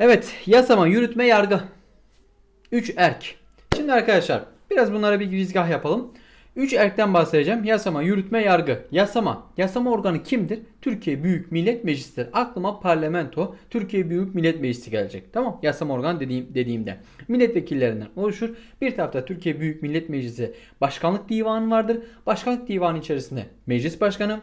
Evet yasama, yürütme, yargı. 3 erk. Şimdi arkadaşlar biraz bunlara bir girizgah yapalım. 3 erkten bahsedeceğim. Yasama, yürütme, yargı. Yasama. Yasama organı kimdir? Türkiye Büyük Millet Meclisi'dir. Aklıma parlamento, Türkiye Büyük Millet Meclisi gelecek. Tamam. Yasama organı dediğim, dediğimde. Milletvekillerinden oluşur. Bir tarafta Türkiye Büyük Millet Meclisi Başkanlık Divanı vardır. Başkanlık Divanı içerisinde Meclis Başkanı,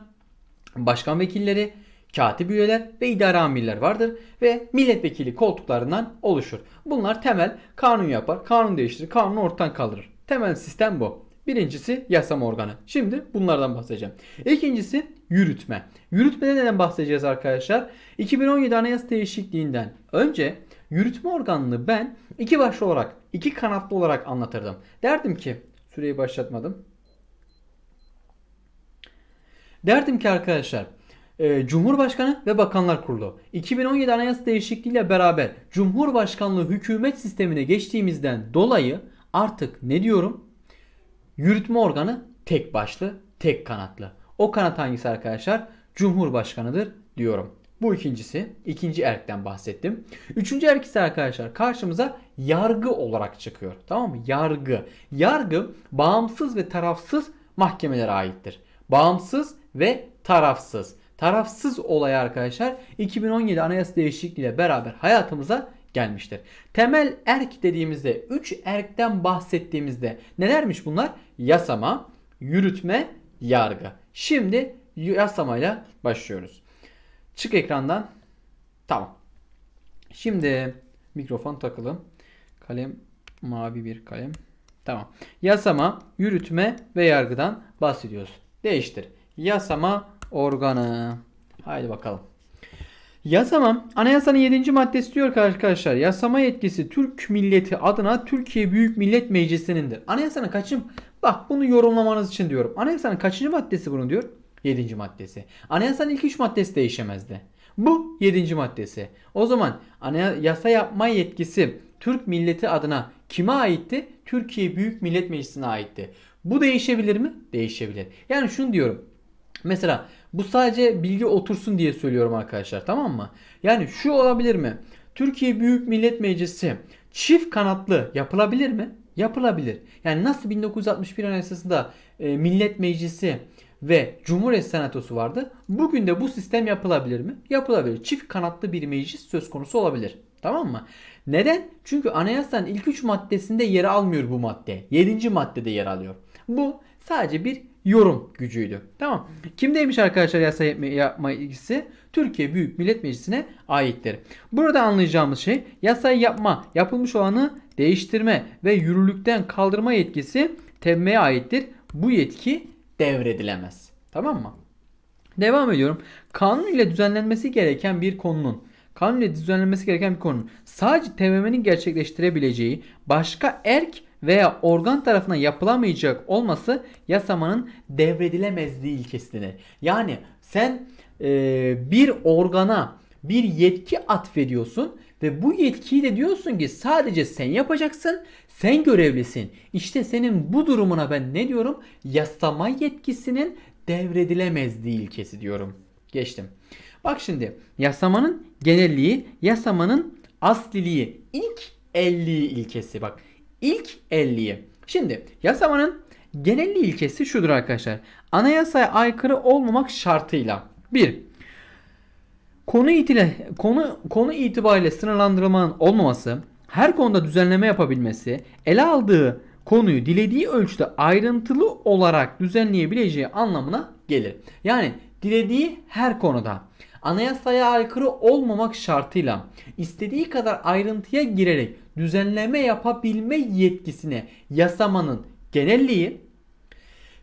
Başkan Vekilleri, katip üyeler ve idare amirler vardır ve milletvekili koltuklarından oluşur. Bunlar temel kanun yapar, kanun değiştirir, kanunu ortadan kaldırır. Temel sistem bu. Birincisi yasama organı. Şimdi bunlardan bahsedeceğim. İkincisi yürütme. Yürütmede neden bahsedeceğiz arkadaşlar? 2017 Anayasa Değişikliğinden önce yürütme organını ben iki başlı olarak, iki kanatlı olarak anlatırdım. Derdim ki, süreyi başlatmadım. Derdim ki arkadaşlar ee, Cumhurbaşkanı ve Bakanlar Kurulu. 2017 Anayasa değişikliğiyle beraber Cumhurbaşkanlığı hükümet sistemine geçtiğimizden dolayı artık ne diyorum? Yürütme organı tek başlı, tek kanatlı. O kanat hangisi arkadaşlar? Cumhurbaşkanıdır diyorum. Bu ikincisi. ikinci erkten bahsettim. Üçüncü erk ise arkadaşlar karşımıza yargı olarak çıkıyor. Tamam mı? Yargı. Yargı bağımsız ve tarafsız mahkemelere aittir. Bağımsız ve tarafsız tarafsız olay arkadaşlar 2017 anayasa değişikliğiyle beraber hayatımıza gelmiştir. Temel erk dediğimizde 3 erkten bahsettiğimizde nelermiş bunlar? Yasama, yürütme, yargı. Şimdi yasamayla başlıyoruz. Çık ekrandan. Tamam. Şimdi mikrofon takılı. Kalem mavi bir kalem. Tamam. Yasama, yürütme ve yargıdan bahsediyoruz. Değiştir. Yasama, organı. Haydi bakalım. Yasama anayasanın 7. maddesi diyor ki arkadaşlar yasama yetkisi Türk milleti adına Türkiye Büyük Millet Meclisi'nindir. Anayasanın kaçın? Bak bunu yorumlamanız için diyorum. Anayasanın kaçıncı maddesi bunu diyor? 7. maddesi. Anayasanın ilk 3 maddesi değişemezdi. Bu 7. maddesi. O zaman anayasa yapma yetkisi Türk milleti adına kime aitti? Türkiye Büyük Millet Meclisi'ne aitti. Bu değişebilir mi? Değişebilir. Yani şunu diyorum. Mesela bu sadece bilgi otursun diye söylüyorum arkadaşlar tamam mı? Yani şu olabilir mi? Türkiye Büyük Millet Meclisi çift kanatlı yapılabilir mi? Yapılabilir. Yani nasıl 1961 Anayasası'nda e, Millet Meclisi ve Cumhuriyet Senatosu vardı. Bugün de bu sistem yapılabilir mi? Yapılabilir. Çift kanatlı bir meclis söz konusu olabilir. Tamam mı? Neden? Çünkü anayasanın ilk 3 maddesinde yer almıyor bu madde. 7. maddede yer alıyor. Bu sadece bir yorum gücüydü. Tamam. Kimdeymiş arkadaşlar yasa yapma ilgisi? Türkiye Büyük Millet Meclisi'ne aittir. Burada anlayacağımız şey yasayı yapma, yapılmış olanı değiştirme ve yürürlükten kaldırma yetkisi TM'ye aittir. Bu yetki devredilemez. Tamam mı? Devam ediyorum. Kanun ile düzenlenmesi gereken bir konunun kanun ile düzenlenmesi gereken bir konunun sadece TMM'nin gerçekleştirebileceği başka erk veya organ tarafından yapılamayacak olması yasamanın devredilemezliği ilkesini. Yani sen e, bir organa bir yetki atfediyorsun ve bu yetkiyi de diyorsun ki sadece sen yapacaksın, sen görevlisin. İşte senin bu durumuna ben ne diyorum? Yasama yetkisinin devredilemezliği ilkesi diyorum. Geçtim. Bak şimdi yasamanın genelliği, yasamanın asliliği ilk elliği ilkesi bak ilk 50'yi. Şimdi yasamanın genelli ilkesi şudur arkadaşlar. Anayasaya aykırı olmamak şartıyla. 1. Konu, itile, konu, konu itibariyle sınırlandırılmanın olmaması, her konuda düzenleme yapabilmesi, ele aldığı konuyu dilediği ölçüde ayrıntılı olarak düzenleyebileceği anlamına gelir. Yani dilediği her konuda anayasaya aykırı olmamak şartıyla istediği kadar ayrıntıya girerek düzenleme yapabilme yetkisine yasamanın genelliği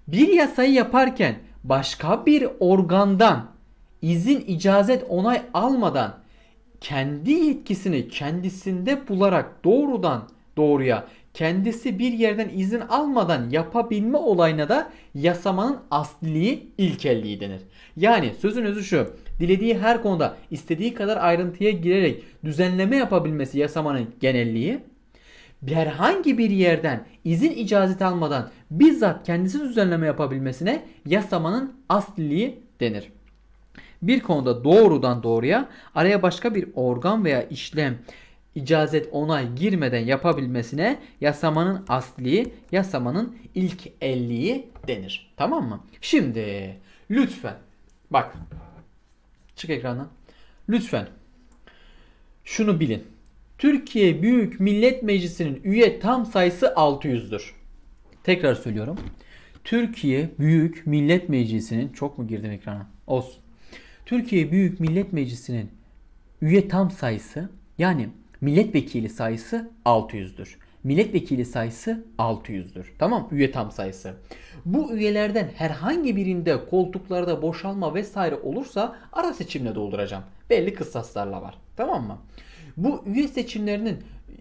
bir yasayı yaparken başka bir organdan izin, icazet, onay almadan kendi yetkisini kendisinde bularak doğrudan doğruya kendisi bir yerden izin almadan yapabilme olayına da yasamanın asliliği ilkelliği denir. Yani sözün özü şu dilediği her konuda istediği kadar ayrıntıya girerek düzenleme yapabilmesi yasamanın genelliği herhangi bir yerden izin icazet almadan bizzat kendisi düzenleme yapabilmesine yasamanın asliliği denir. Bir konuda doğrudan doğruya araya başka bir organ veya işlem icazet onay girmeden yapabilmesine yasamanın asliliği, yasamanın ilk elliği denir. Tamam mı? Şimdi lütfen bak Çık ekrandan. Lütfen şunu bilin. Türkiye Büyük Millet Meclisi'nin üye tam sayısı 600'dür. Tekrar söylüyorum. Türkiye Büyük Millet Meclisi'nin çok mu girdim ekrana? Olsun. Türkiye Büyük Millet Meclisi'nin üye tam sayısı yani milletvekili sayısı 600'dür. Milletvekili sayısı 600'dür. Tamam üye tam sayısı. Bu üyelerden herhangi birinde koltuklarda boşalma vesaire olursa ara seçimle dolduracağım. Belli kıstaslarla var. Tamam mı? Bu üye seçimlerinin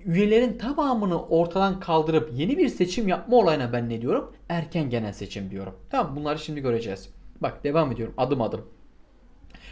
üyelerin tamamını ortadan kaldırıp yeni bir seçim yapma olayına ben ne diyorum? Erken genel seçim diyorum. Tamam bunları şimdi göreceğiz. Bak devam ediyorum adım adım.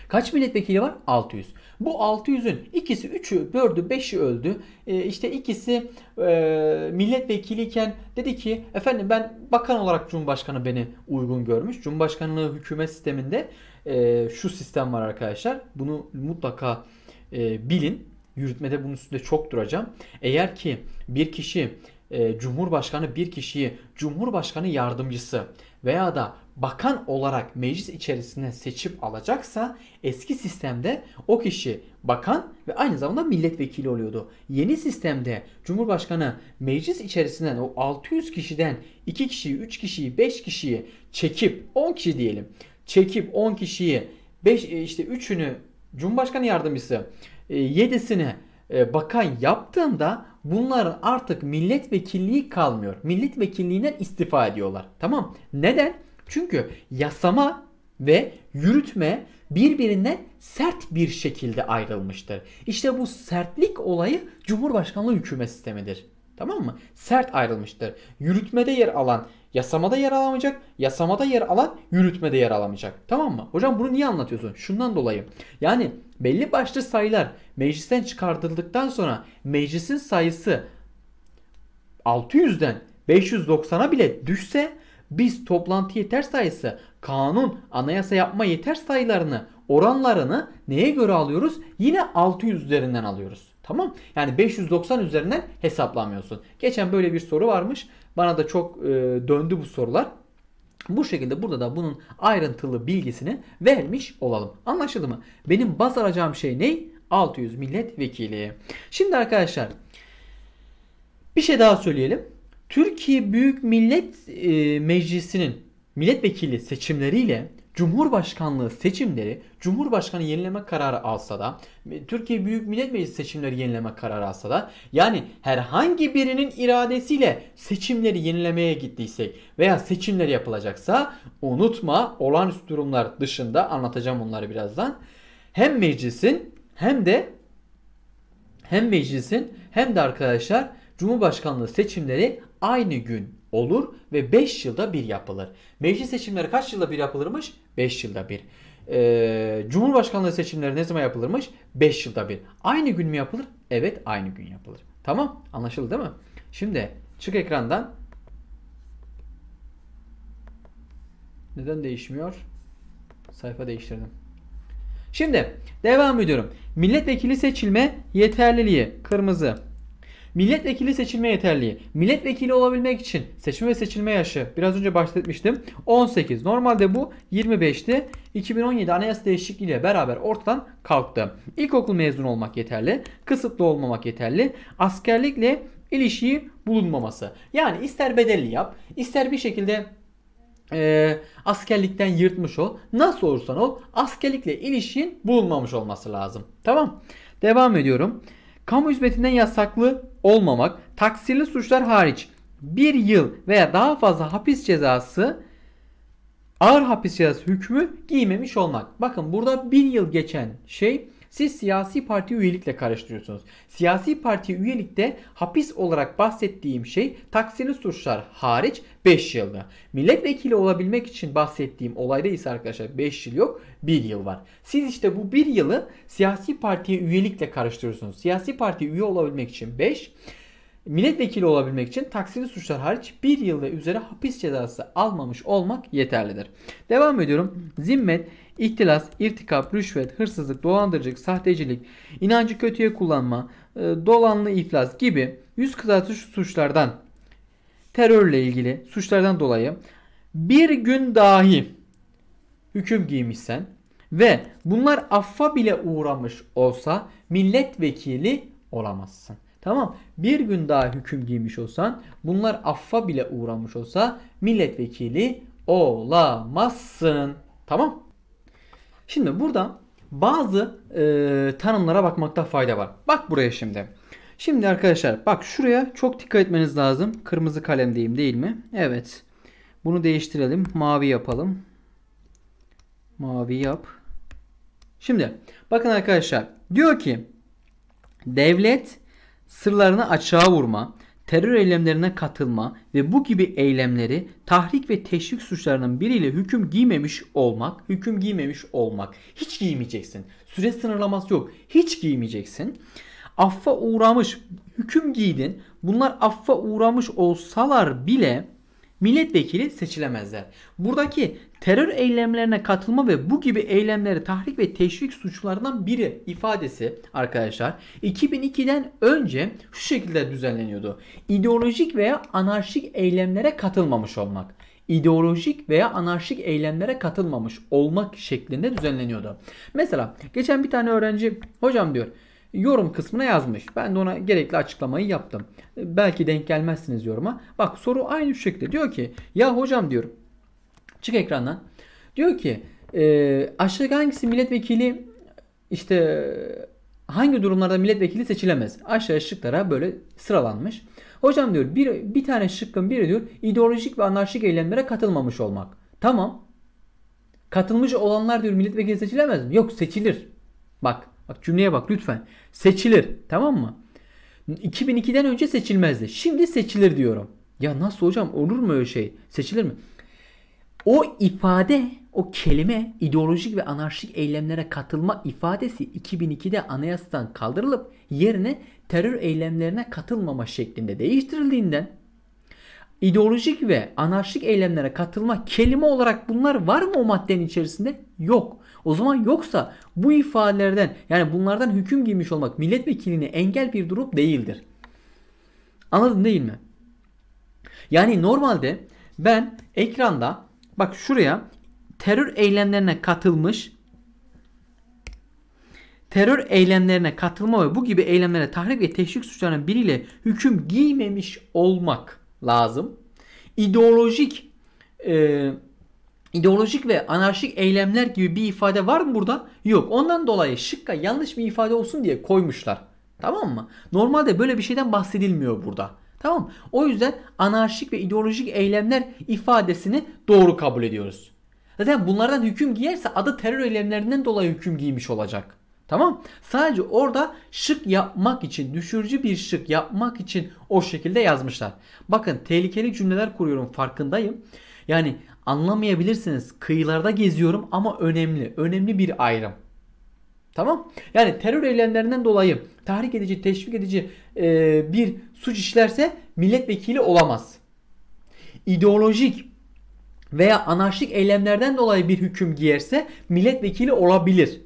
Kaç milletvekili var? 600. Bu 600'ün ikisi 3'ü, 4'ü, 5'i öldü. E, işte ikisi e, milletvekiliyken dedi ki efendim ben bakan olarak Cumhurbaşkanı beni uygun görmüş. Cumhurbaşkanlığı hükümet sisteminde e, şu sistem var arkadaşlar. Bunu mutlaka e, bilin. Yürütmede bunun üstünde çok duracağım. Eğer ki bir kişi e, Cumhurbaşkanı bir kişiyi Cumhurbaşkanı yardımcısı veya da bakan olarak meclis içerisine seçip alacaksa eski sistemde o kişi bakan ve aynı zamanda milletvekili oluyordu. Yeni sistemde Cumhurbaşkanı meclis içerisinden o 600 kişiden 2 kişiyi, 3 kişiyi, 5 kişiyi çekip 10 kişi diyelim. Çekip 10 kişiyi 5 e, işte 3'ünü Cumhurbaşkanı yardımcısı, 7'sini e, e, bakan yaptığında bunların artık milletvekilliği kalmıyor. Milletvekilliğinden istifa ediyorlar. Tamam. Neden? Çünkü yasama ve yürütme birbirine sert bir şekilde ayrılmıştır. İşte bu sertlik olayı Cumhurbaşkanlığı hükümet sistemidir. Tamam mı? Sert ayrılmıştır. Yürütmede yer alan yasamada yer alamayacak. Yasamada yer alan yürütmede yer alamayacak. Tamam mı? Hocam bunu niye anlatıyorsun? Şundan dolayı. Yani belli başlı sayılar meclisten çıkartıldıktan sonra meclisin sayısı 600'den 590'a bile düşse biz toplantı yeter sayısı, kanun, anayasa yapma yeter sayılarını, oranlarını neye göre alıyoruz? Yine 600 üzerinden alıyoruz. Tamam? Yani 590 üzerinden hesaplamıyorsun. Geçen böyle bir soru varmış. Bana da çok e, döndü bu sorular. Bu şekilde burada da bunun ayrıntılı bilgisini vermiş olalım. Anlaşıldı mı? Benim baz alacağım şey ne? 600 milletvekili. Şimdi arkadaşlar bir şey daha söyleyelim. Türkiye Büyük Millet e, Meclisi'nin milletvekili seçimleriyle Cumhurbaşkanlığı seçimleri Cumhurbaşkanı yenileme kararı alsa da Türkiye Büyük Millet Meclisi seçimleri yenileme kararı alsa da yani herhangi birinin iradesiyle seçimleri yenilemeye gittiysek veya seçimler yapılacaksa unutma olağanüstü durumlar dışında anlatacağım bunları birazdan. Hem meclisin hem de hem meclisin hem de arkadaşlar Cumhurbaşkanlığı seçimleri aynı gün olur ve 5 yılda bir yapılır. Meclis seçimleri kaç yılda bir yapılırmış? 5 yılda bir. Ee, Cumhurbaşkanlığı seçimleri ne zaman yapılırmış? 5 yılda bir. Aynı gün mü yapılır? Evet aynı gün yapılır. Tamam anlaşıldı değil mi? Şimdi çık ekrandan. Neden değişmiyor? Sayfa değiştirdim. Şimdi devam ediyorum. Milletvekili seçilme yeterliliği kırmızı. Milletvekili seçilme yeterliği. Milletvekili olabilmek için seçme ve seçilme yaşı biraz önce bahsetmiştim. 18. Normalde bu 25'ti. 2017 anayasa değişikliğiyle beraber ortadan kalktı. İlkokul mezunu olmak yeterli. Kısıtlı olmamak yeterli. Askerlikle ilişiği bulunmaması. Yani ister bedelli yap, ister bir şekilde e, askerlikten yırtmış ol. Nasıl olursan ol askerlikle ilişkin bulunmamış olması lazım. Tamam. Devam ediyorum. Kamu hizmetinden yasaklı olmamak taksirli suçlar hariç bir yıl veya daha fazla hapis cezası ağır hapis cezası hükmü giymemiş olmak. Bakın burada bir yıl geçen şey siz siyasi parti üyelikle karıştırıyorsunuz. Siyasi parti üyelikte hapis olarak bahsettiğim şey taksini suçlar hariç 5 yılda. Milletvekili olabilmek için bahsettiğim olayda ise arkadaşlar 5 yıl yok 1 yıl var. Siz işte bu 1 yılı siyasi partiye üyelikle karıştırıyorsunuz. Siyasi parti üye olabilmek için 5 milletvekili olabilmek için taksili suçlar hariç bir yılda ve üzere hapis cezası almamış olmak yeterlidir. Devam ediyorum. Zimmet İhtilas, irtikap, rüşvet, hırsızlık, dolandırıcılık, sahtecilik, inancı kötüye kullanma, e, dolanlı iflas gibi yüz kızartıcı suçlardan terörle ilgili suçlardan dolayı bir gün dahi hüküm giymişsen ve bunlar affa bile uğramış olsa milletvekili olamazsın. Tamam bir gün daha hüküm giymiş olsan bunlar affa bile uğramış olsa milletvekili olamazsın. Tamam Şimdi burada bazı e, tanımlara bakmakta fayda var. Bak buraya şimdi. Şimdi arkadaşlar bak şuraya çok dikkat etmeniz lazım. Kırmızı kalem diyeyim değil mi? Evet. Bunu değiştirelim. Mavi yapalım. Mavi yap. Şimdi bakın arkadaşlar diyor ki devlet sırlarını açığa vurma, terör eylemlerine katılma ve bu gibi eylemleri tahrik ve teşvik suçlarının biriyle hüküm giymemiş olmak, hüküm giymemiş olmak. Hiç giymeyeceksin. Süre sınırlaması yok. Hiç giymeyeceksin. Affa uğramış, hüküm giydin. Bunlar affa uğramış olsalar bile milletvekili seçilemezler. Buradaki terör eylemlerine katılma ve bu gibi eylemleri tahrik ve teşvik suçlarından biri ifadesi arkadaşlar 2002'den önce şu şekilde düzenleniyordu. İdeolojik veya anarşik eylemlere katılmamış olmak ideolojik veya anarşik eylemlere katılmamış olmak şeklinde düzenleniyordu. Mesela geçen bir tane öğrenci hocam diyor yorum kısmına yazmış. Ben de ona gerekli açıklamayı yaptım. Belki denk gelmezsiniz yoruma. Bak soru aynı şekilde diyor ki ya hocam diyorum. Çık ekrandan. Diyor ki e, aşağıdaki hangisi milletvekili işte hangi durumlarda milletvekili seçilemez? Aşağı şıklara böyle sıralanmış. Hocam diyor bir, bir tane şıkkın biri diyor ideolojik ve anarşik eylemlere katılmamış olmak. Tamam. Katılmış olanlar diyor milletvekili seçilemez mi? Yok seçilir. Bak Bak cümleye bak lütfen. Seçilir tamam mı? 2002'den önce seçilmezdi. Şimdi seçilir diyorum. Ya nasıl hocam olur mu öyle şey? Seçilir mi? O ifade, o kelime ideolojik ve anarşik eylemlere katılma ifadesi 2002'de anayasadan kaldırılıp yerine terör eylemlerine katılmama şeklinde değiştirildiğinden ideolojik ve anarşik eylemlere katılma kelime olarak bunlar var mı o maddenin içerisinde? Yok. O zaman yoksa bu ifadelerden yani bunlardan hüküm giymiş olmak milletvekiline engel bir durum değildir. Anladın değil mi? Yani normalde ben ekranda bak şuraya terör eylemlerine katılmış terör eylemlerine katılma ve bu gibi eylemlere tahrik ve teşvik suçlarının biriyle hüküm giymemiş olmak lazım. İdeolojik e, ideolojik ve anarşik eylemler gibi bir ifade var mı burada? Yok. Ondan dolayı şıkka yanlış bir ifade olsun diye koymuşlar. Tamam mı? Normalde böyle bir şeyden bahsedilmiyor burada. Tamam. O yüzden anarşik ve ideolojik eylemler ifadesini doğru kabul ediyoruz. Zaten bunlardan hüküm giyerse adı terör eylemlerinden dolayı hüküm giymiş olacak. Tamam. Sadece orada şık yapmak için, düşürücü bir şık yapmak için o şekilde yazmışlar. Bakın tehlikeli cümleler kuruyorum farkındayım. Yani anlamayabilirsiniz. Kıyılarda geziyorum ama önemli. Önemli bir ayrım. Tamam. Yani terör eylemlerinden dolayı tahrik edici, teşvik edici e, bir suç işlerse milletvekili olamaz. İdeolojik veya anarşik eylemlerden dolayı bir hüküm giyerse milletvekili olabilir.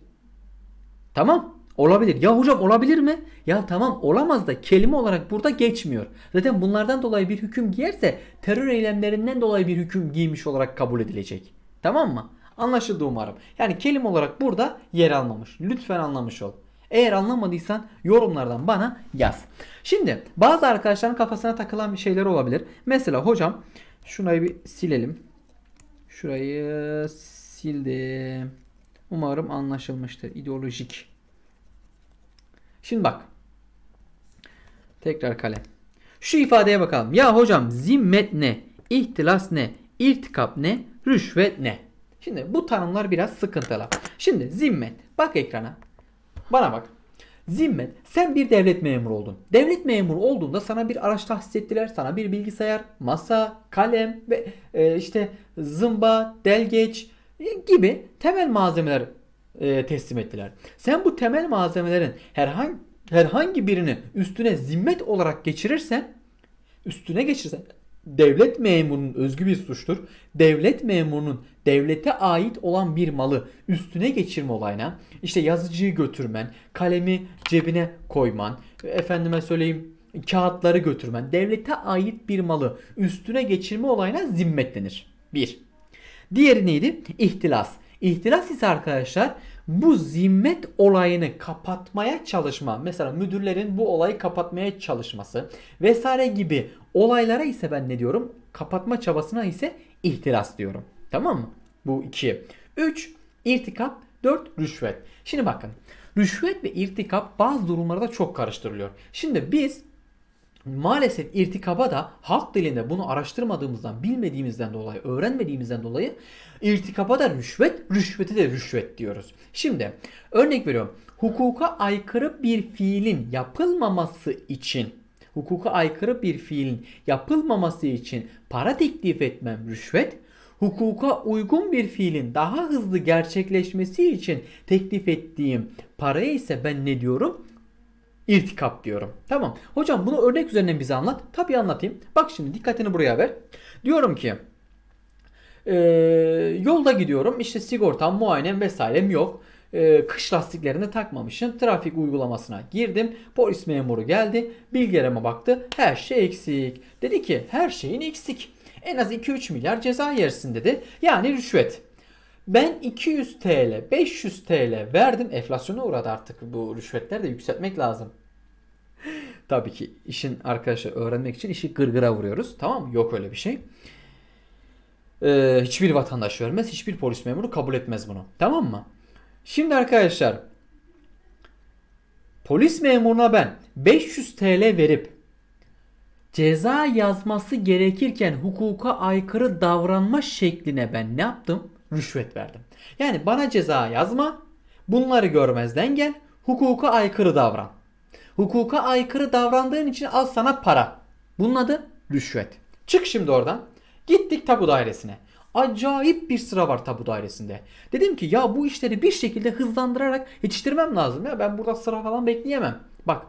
Tamam olabilir. Ya hocam olabilir mi? Ya tamam olamaz da kelime olarak burada geçmiyor. Zaten bunlardan dolayı bir hüküm giyerse terör eylemlerinden dolayı bir hüküm giymiş olarak kabul edilecek. Tamam mı? Anlaşıldı umarım. Yani kelime olarak burada yer almamış. Lütfen anlamış ol. Eğer anlamadıysan yorumlardan bana yaz. Şimdi bazı arkadaşların kafasına takılan bir şeyler olabilir. Mesela hocam şurayı bir silelim. Şurayı sildim. Umarım anlaşılmıştır. İdeolojik. Şimdi bak. Tekrar kalem. Şu ifadeye bakalım. Ya hocam zimmet ne? İhtilas ne? İrtikap ne? Rüşvet ne? Şimdi bu tanımlar biraz sıkıntılı. Şimdi zimmet. Bak ekrana. Bana bak. Zimmet sen bir devlet memuru oldun. Devlet memuru olduğunda sana bir araç tahsis ettiler. Sana bir bilgisayar, masa, kalem ve e, işte zımba, delgeç, gibi temel malzemeler e, teslim ettiler. Sen bu temel malzemelerin herhangi herhangi birini üstüne zimmet olarak geçirirsen üstüne geçirsen devlet memurunun özgü bir suçtur. Devlet memurunun devlete ait olan bir malı üstüne geçirme olayına işte yazıcıyı götürmen, kalemi cebine koyman, efendime söyleyeyim kağıtları götürmen, devlete ait bir malı üstüne geçirme olayına zimmet denir. 1. Diğeri neydi? İhtilas. İhtilas ise arkadaşlar bu zimmet olayını kapatmaya çalışma. Mesela müdürlerin bu olayı kapatmaya çalışması vesaire gibi olaylara ise ben ne diyorum? Kapatma çabasına ise ihtilas diyorum. Tamam mı? Bu iki. Üç, irtikap. Dört, rüşvet. Şimdi bakın. Rüşvet ve irtikap bazı durumlarda çok karıştırılıyor. Şimdi biz maalesef irtikaba da halk dilinde bunu araştırmadığımızdan, bilmediğimizden dolayı, öğrenmediğimizden dolayı irtikaba da rüşvet, rüşveti de rüşvet diyoruz. Şimdi örnek veriyorum. Hukuka aykırı bir fiilin yapılmaması için hukuka aykırı bir fiilin yapılmaması için para teklif etmem rüşvet, hukuka uygun bir fiilin daha hızlı gerçekleşmesi için teklif ettiğim paraya ise ben ne diyorum? irtikap diyorum. Tamam. Hocam bunu örnek üzerinden bize anlat. Tabii anlatayım. Bak şimdi dikkatini buraya ver. Diyorum ki e, yolda gidiyorum. İşte sigortam, muayenem vesairem yok. E, kış lastiklerini takmamışım. Trafik uygulamasına girdim. Polis memuru geldi. Bilgilerime baktı. Her şey eksik. Dedi ki her şeyin eksik. En az 2-3 milyar ceza yersin dedi. Yani rüşvet. Ben 200 TL, 500 TL verdim. Enflasyona uğradı artık bu rüşvetler de yükseltmek lazım. Tabii ki işin arkadaşlar öğrenmek için işi gırgıra vuruyoruz. Tamam Yok öyle bir şey. Ee, hiçbir vatandaş vermez. Hiçbir polis memuru kabul etmez bunu. Tamam mı? Şimdi arkadaşlar polis memuruna ben 500 TL verip ceza yazması gerekirken hukuka aykırı davranma şekline ben ne yaptım? rüşvet verdim. Yani bana ceza yazma, bunları görmezden gel, hukuka aykırı davran. Hukuka aykırı davrandığın için al sana para. Bunun adı rüşvet. Çık şimdi oradan. Gittik tapu dairesine. Acayip bir sıra var tapu dairesinde. Dedim ki ya bu işleri bir şekilde hızlandırarak yetiştirmem lazım ya. Ben burada sıra falan bekleyemem. Bak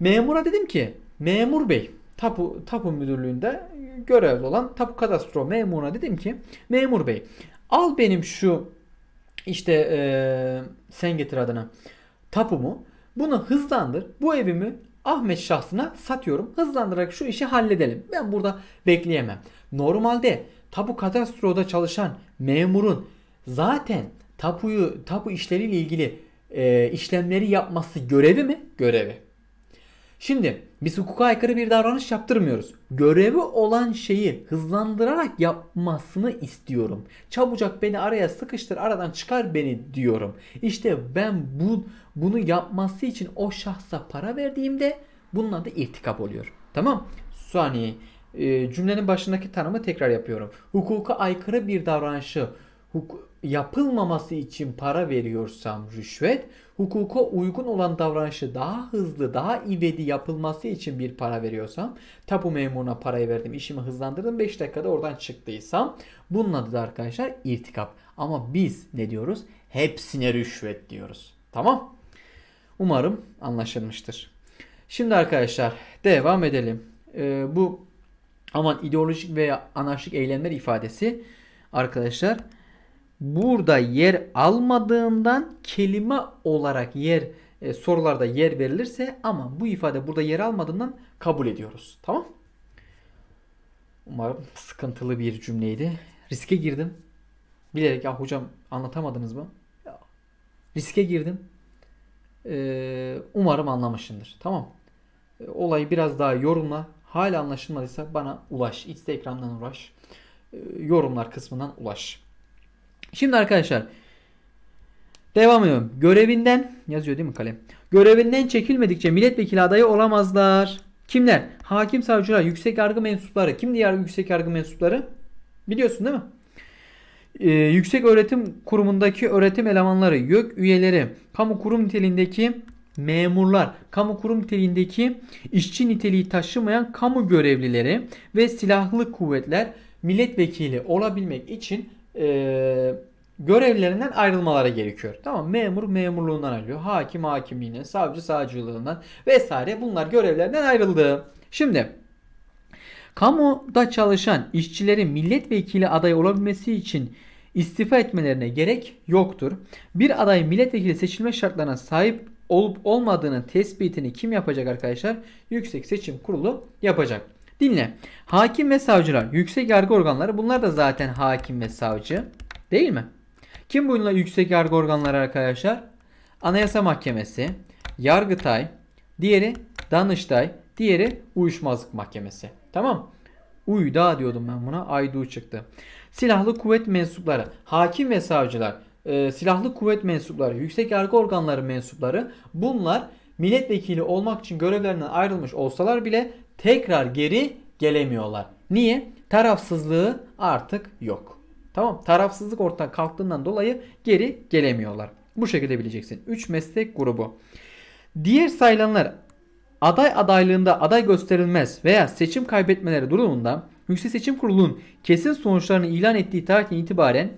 memura dedim ki memur bey tapu, tapu müdürlüğünde görevli olan tapu kadastro memuruna dedim ki memur bey Al benim şu işte ee, sen getir adına tapumu. Bunu hızlandır. Bu evimi Ahmet şahsına satıyorum. Hızlandırarak şu işi halledelim. Ben burada bekleyemem. Normalde tapu kadastroda çalışan memurun zaten tapuyu tapu işleriyle ilgili e, işlemleri yapması görevi mi? Görevi. Şimdi biz hukuka aykırı bir davranış yaptırmıyoruz. Görevi olan şeyi hızlandırarak yapmasını istiyorum. Çabucak beni araya sıkıştır, aradan çıkar beni diyorum. İşte ben bu bunu yapması için o şahsa para verdiğimde bunun da irtikap oluyor. Tamam? Saniye. E, cümlenin başındaki tanımı tekrar yapıyorum. Hukuka aykırı bir davranışı huk- yapılmaması için para veriyorsam rüşvet, hukuka uygun olan davranışı daha hızlı, daha ivedi yapılması için bir para veriyorsam, tapu memuruna parayı verdim, işimi hızlandırdım, 5 dakikada oradan çıktıysam, bunun adı da arkadaşlar irtikap. Ama biz ne diyoruz? Hepsine rüşvet diyoruz. Tamam? Umarım anlaşılmıştır. Şimdi arkadaşlar devam edelim. Ee, bu aman ideolojik veya anarşik eylemler ifadesi arkadaşlar burada yer almadığından kelime olarak yer e, sorularda yer verilirse ama bu ifade burada yer almadığından kabul ediyoruz. Tamam? Umarım sıkıntılı bir cümleydi. Riske girdim. Bilerek ya hocam anlatamadınız mı? Ya. Riske girdim. Ee, umarım anlamışsındır. Tamam. E, olayı biraz daha yorumla. Hala anlaşılmadıysa bana ulaş. Instagram'dan ulaş. Ee, yorumlar kısmından ulaş. Şimdi arkadaşlar devam ediyorum. Görevinden yazıyor değil mi kalem? Görevinden çekilmedikçe milletvekili adayı olamazlar. Kimler? Hakim savcılar, yüksek yargı mensupları. Kim diğer yüksek yargı mensupları? Biliyorsun değil mi? Ee, yüksek öğretim kurumundaki öğretim elemanları, YÖK üyeleri, kamu kurum niteliğindeki memurlar, kamu kurum niteliğindeki işçi niteliği taşımayan kamu görevlileri ve silahlı kuvvetler milletvekili olabilmek için e, görevlerinden ayrılmaları gerekiyor. Tamam memur memurluğundan ayrılıyor. Hakim hakimliğine, savcı savcılığından vesaire bunlar görevlerinden ayrıldı. Şimdi kamuda çalışan işçilerin milletvekili adayı olabilmesi için istifa etmelerine gerek yoktur. Bir aday milletvekili seçilme şartlarına sahip olup olmadığının tespitini kim yapacak arkadaşlar? Yüksek Seçim Kurulu yapacak. Dinle. Hakim ve savcılar, yüksek yargı organları bunlar da zaten hakim ve savcı değil mi? Kim bunlar yüksek yargı organları arkadaşlar? Anayasa Mahkemesi, Yargıtay, diğeri Danıştay, diğeri Uyuşmazlık Mahkemesi. Tamam Uyda diyordum ben buna. Aydu çıktı. Silahlı kuvvet mensupları, hakim ve savcılar, e, silahlı kuvvet mensupları, yüksek yargı organları mensupları bunlar milletvekili olmak için görevlerinden ayrılmış olsalar bile tekrar geri gelemiyorlar. Niye? Tarafsızlığı artık yok. Tamam tarafsızlık ortadan kalktığından dolayı geri gelemiyorlar. Bu şekilde bileceksin. 3 meslek grubu. Diğer sayılanlar aday adaylığında aday gösterilmez veya seçim kaybetmeleri durumunda Yüksek Seçim Kurulu'nun kesin sonuçlarını ilan ettiği tarihten itibaren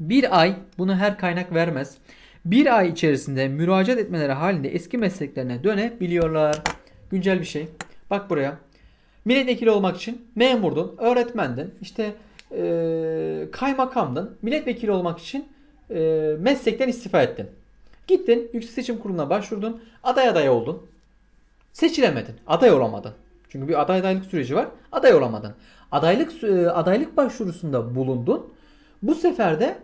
bir ay bunu her kaynak vermez. Bir ay içerisinde müracaat etmeleri halinde eski mesleklerine dönebiliyorlar. Güncel bir şey. Bak buraya. Milletvekili olmak için memurdun, öğretmendin, işte e, kaymakamdın. Milletvekili olmak için e, meslekten istifa ettin. Gittin Yüksek Seçim Kurulu'na başvurdun. Aday aday oldun. Seçilemedin. Aday olamadın. Çünkü bir aday adaylık süreci var. Aday olamadın. Adaylık e, adaylık başvurusunda bulundun. Bu sefer de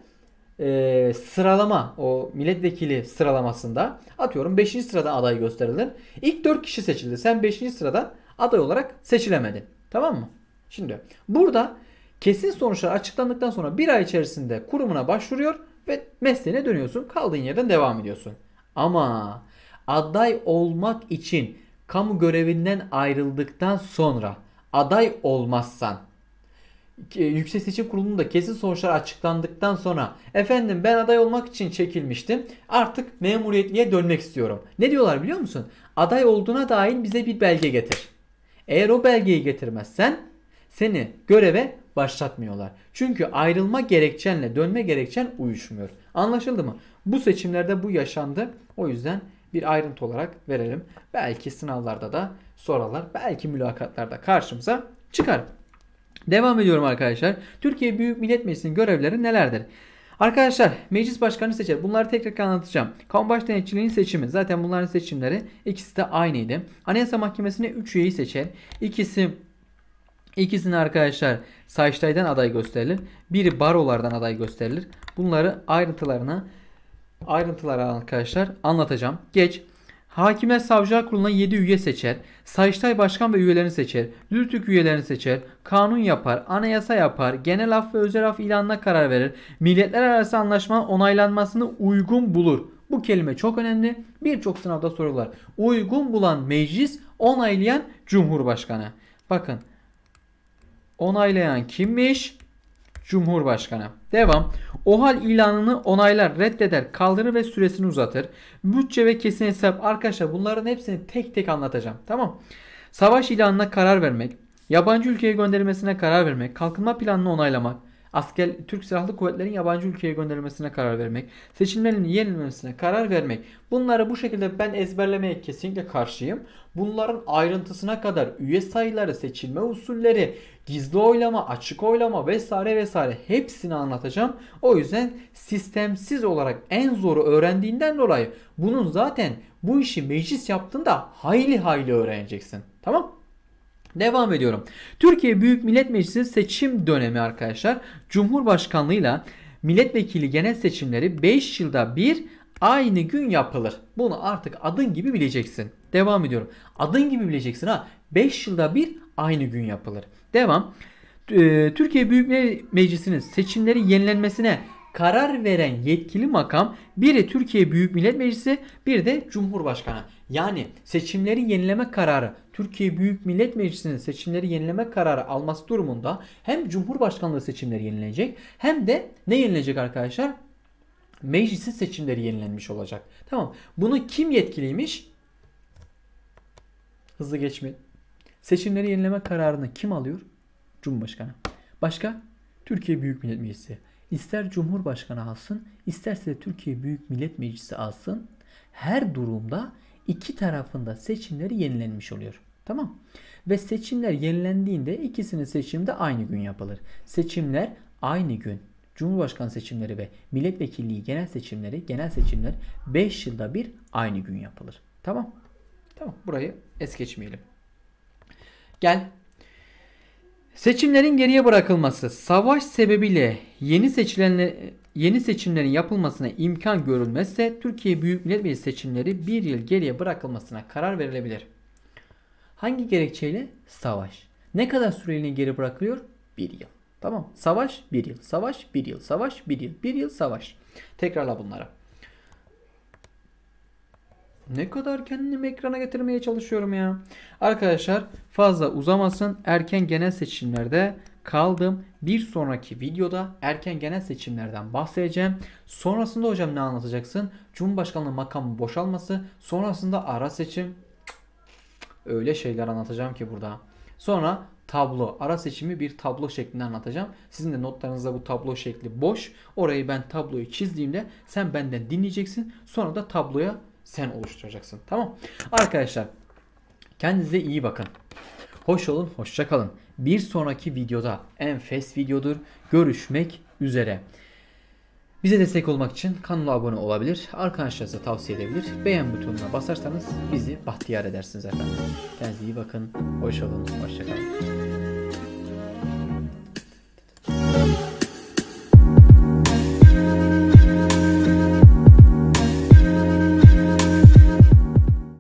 e, sıralama o milletvekili sıralamasında atıyorum 5. sırada aday gösterilir. İlk 4 kişi seçildi. Sen 5. sırada aday olarak seçilemedin. Tamam mı? Şimdi burada kesin sonuçlar açıklandıktan sonra bir ay içerisinde kurumuna başvuruyor ve mesleğine dönüyorsun. Kaldığın yerden devam ediyorsun. Ama aday olmak için kamu görevinden ayrıldıktan sonra aday olmazsan e, Yüksek Seçim Kurulu'nda kesin sonuçlar açıklandıktan sonra efendim ben aday olmak için çekilmiştim. Artık memuriyetliğe dönmek istiyorum. Ne diyorlar biliyor musun? Aday olduğuna dair bize bir belge getir. Eğer o belgeyi getirmezsen seni göreve başlatmıyorlar. Çünkü ayrılma gerekçenle dönme gerekçen uyuşmuyor. Anlaşıldı mı? Bu seçimlerde bu yaşandı. O yüzden bir ayrıntı olarak verelim. Belki sınavlarda da sorarlar. Belki mülakatlarda karşımıza çıkar. Devam ediyorum arkadaşlar. Türkiye Büyük Millet Meclisi'nin görevleri nelerdir? Arkadaşlar meclis başkanı seçer. Bunları tekrar anlatacağım. Kamu Kanunbaşı denetçiliğinin seçimi. Zaten bunların seçimleri ikisi de aynıydı. Anayasa Mahkemesi'ne 3 üyeyi seçer. İkisi İkisini arkadaşlar Sayıştay'dan aday gösterilir. Biri barolardan aday gösterilir. Bunları ayrıntılarına ayrıntılara arkadaşlar anlatacağım. Geç. Hakimler Savcılar Kurulu'na 7 üye seçer, Sayıştay Başkan ve üyelerini seçer, Lültük üyelerini seçer, kanun yapar, anayasa yapar, genel af ve özel af ilanına karar verir, milletler arası anlaşmanın onaylanmasını uygun bulur. Bu kelime çok önemli. Birçok sınavda sorular. Uygun bulan meclis, onaylayan Cumhurbaşkanı. Bakın onaylayan kimmiş? Cumhurbaşkanı. Devam. OHAL ilanını onaylar, reddeder, kaldırır ve süresini uzatır. Bütçe ve kesin hesap. Arkadaşlar bunların hepsini tek tek anlatacağım. Tamam. Savaş ilanına karar vermek, yabancı ülkeye gönderilmesine karar vermek, kalkınma planını onaylamak, asker Türk Silahlı Kuvvetleri'nin yabancı ülkeye gönderilmesine karar vermek, seçimlerin yenilmesine karar vermek. Bunları bu şekilde ben ezberlemeye kesinlikle karşıyım. Bunların ayrıntısına kadar üye sayıları, seçilme usulleri, gizli oylama, açık oylama vesaire vesaire hepsini anlatacağım. O yüzden sistemsiz olarak en zoru öğrendiğinden dolayı bunun zaten bu işi meclis yaptığında hayli hayli öğreneceksin. Tamam? Devam ediyorum. Türkiye Büyük Millet Meclisi seçim dönemi arkadaşlar. Cumhurbaşkanlığıyla milletvekili genel seçimleri 5 yılda bir aynı gün yapılır. Bunu artık adın gibi bileceksin. Devam ediyorum. Adın gibi bileceksin ha. 5 yılda bir aynı gün yapılır. Devam. Ee, Türkiye Büyük Millet Meclisi'nin seçimleri yenilenmesine karar veren yetkili makam biri Türkiye Büyük Millet Meclisi bir de Cumhurbaşkanı. Yani seçimleri yenileme kararı Türkiye Büyük Millet Meclisi'nin seçimleri yenileme kararı alması durumunda hem Cumhurbaşkanlığı seçimleri yenilenecek hem de ne yenilecek arkadaşlar? Meclisi seçimleri yenilenmiş olacak. Tamam. Bunu kim yetkiliymiş? Hızlı geçme. Seçimleri yenileme kararını kim alıyor? Cumhurbaşkanı. Başka? Türkiye Büyük Millet Meclisi ister Cumhurbaşkanı alsın, isterse Türkiye Büyük Millet Meclisi alsın. Her durumda iki tarafında seçimleri yenilenmiş oluyor. Tamam. Ve seçimler yenilendiğinde ikisinin seçimi de aynı gün yapılır. Seçimler aynı gün. Cumhurbaşkanı seçimleri ve milletvekilliği genel seçimleri, genel seçimler 5 yılda bir aynı gün yapılır. Tamam. Tamam. Burayı es geçmeyelim. Gel Seçimlerin geriye bırakılması savaş sebebiyle yeni seçilenler yeni seçimlerin yapılmasına imkan görülmezse Türkiye Büyük Millet Meclisi seçimleri bir yıl geriye bırakılmasına karar verilebilir. Hangi gerekçeyle? Savaş. Ne kadar süreliğine geri bırakılıyor? Bir yıl. Tamam. Savaş bir yıl. Savaş bir yıl. Savaş bir yıl. Bir yıl savaş. Tekrarla bunları. Ne kadar kendimi ekrana getirmeye çalışıyorum ya. Arkadaşlar fazla uzamasın. Erken genel seçimlerde kaldım. Bir sonraki videoda erken genel seçimlerden bahsedeceğim. Sonrasında hocam ne anlatacaksın? Cumhurbaşkanlığı makamı boşalması. Sonrasında ara seçim. Öyle şeyler anlatacağım ki burada. Sonra tablo. Ara seçimi bir tablo şeklinde anlatacağım. Sizin de notlarınızda bu tablo şekli boş. Orayı ben tabloyu çizdiğimde sen benden dinleyeceksin. Sonra da tabloya sen oluşturacaksın. Tamam. Arkadaşlar kendinize iyi bakın. Hoş olun, hoşça kalın. Bir sonraki videoda enfes videodur. Görüşmek üzere. Bize destek olmak için kanala abone olabilir, arkadaşlarınıza tavsiye edebilir. Beğen butonuna basarsanız bizi bahtiyar edersiniz efendim. Kendinize iyi bakın, hoş olun, hoşçakalın.